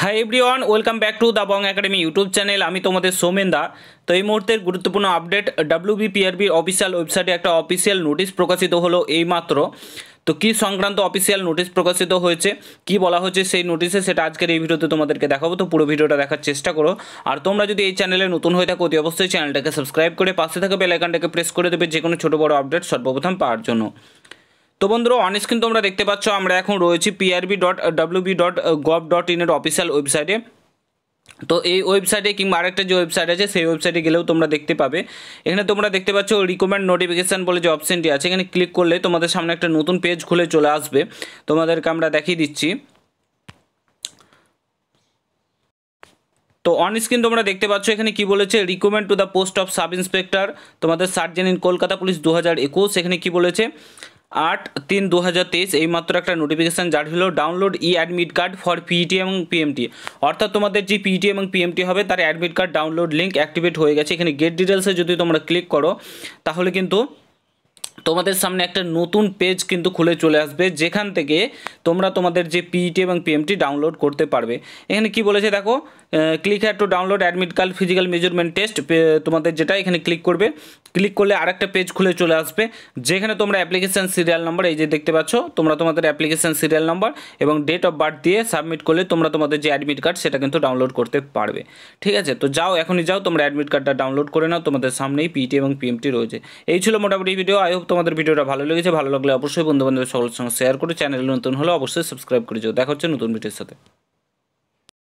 high everyone welcome back to the Bong academy YouTube channel আমি তোমাদের সোমেন দা তো এই মুহূর্তের গুরুত্বপূর্ণ আপডেট ডাব্লিউ বিপিআরবির অফিসিয়াল ওয়েবসাইটে একটা অফিসিয়াল নোটিশ প্রকাশিত হলো এইমাত্র তো কি সংক্রান্ত অফিসিয়াল নোটিশ প্রকাশিত হয়েছে কি বলা হয়েছে সেই নোটিশে সেটা আজকের এই ভিডিওতে তোমাদেরকে দেখাবো তো পুরো ভিডিওটা দেখার চেষ্টা করো আর তোমরা যদি এই চ্যানেলে নতুন হয়ে থাকো অতি অবশ্যই চ্যানেলটাকে সাবস্ক্রাইব করে পাশে থাকা বেলাইকানটাকে প্রেস করে দেবে যে কোনো ছোটো বড়ো আপডেট সর্বপ্রথম পাওয়ার জন্য তো বন্ধুরা অন স্ক্রিন তোমরা দেখতে পাচ্ছ আমরা এখন রয়েছি PRB dot WB dot gov dot ইনের অফিসিয়াল ওয়েবসাইটে তো এই ওয়েবসাইটে কিংবা আরেকটা যে ওয়েবসাইট আছে সেই ওয়েবসাইটে গেলেও তোমরা দেখতে পাবে এখানে তোমরা দেখতে পাচ্ছ রিকমেন্ড নোটিফিকেশান বলে যে অপশানটি আছে এখানে ক্লিক করলে তোমাদের সামনে একটা নতুন পেজ খুলে চলে আসবে তোমাদেরকে আমরা দেখিয়ে দিচ্ছি তো অন স্ক্রিন তোমরা দেখতে পাচ্ছ এখানে কি বলেছে recommend to the post of sub inspector তোমাদের সার্জেন ইন কলকাতা পুলিশ দু হাজার একুশ এখানে কী বলেছে আট তিন দু হাজার তেইশ এইমাত্র একটা নোটিফিকেশান জারি হলো download e admit card for PET এবং পিএমটি অর্থাৎ তোমাদের যে পিইটি e এবং পিএমটি হবে তার admit card download link activate হয়ে গেছে এখানে গেট ডিটেলসে যদি তোমরা ক্লিক করো তাহলে কিন্তু তোমাদের সামনে একটা নতুন পেজ কিন্তু খুলে চলে আসবে যেখান থেকে তোমরা তোমাদের যে পিইটি e এবং পিএমটি ডাউনলোড করতে পারবে এখানে কি বলেছে দেখো click here to download admit card physical measurement test তোমাদের যেটা এখানে ক্লিক করবে ক্লিক করলে আরেকটা পেজ খুলে চলে আসবে যেখানে তোমরা অ্যাপ্লিকেশান সিরিয়াল নাম্বার এই যে দেখতে পাচ্ছ তোমরা তোমাদের অ্যাপ্লিকেশান সিরিয়াল নাম্বার এবং ডেট অফ বার্থ দিয়ে সাবমিট করলে তোমরা তোমাদের যে অ্যাডমিট কার্ড সেটা কিন্তু ডাউনলোড করতে পারবে ঠিক আছে তো যাও এখনই যাও তোমরা অ্যাডমিট কার্ডটা ডাউনলোড করে নাও তোমাদের সামনেই পিইটি e এবং পিএমটি রয়েছে এই ছিল মোটামুটি ভিডিও আই হোপ তোমাদের ভিডিওটা ভালো লেগেছে ভালো লাগলে অবশ্যই বন্ধু বান্ধবের সকলের সঙ্গে শেয়ার করে চ্যানেল নতুন হলে অবশ্যই সাবস্ক্রাইব করে যাও দেখা হচ্ছে নতুন ভিডিওর সাথে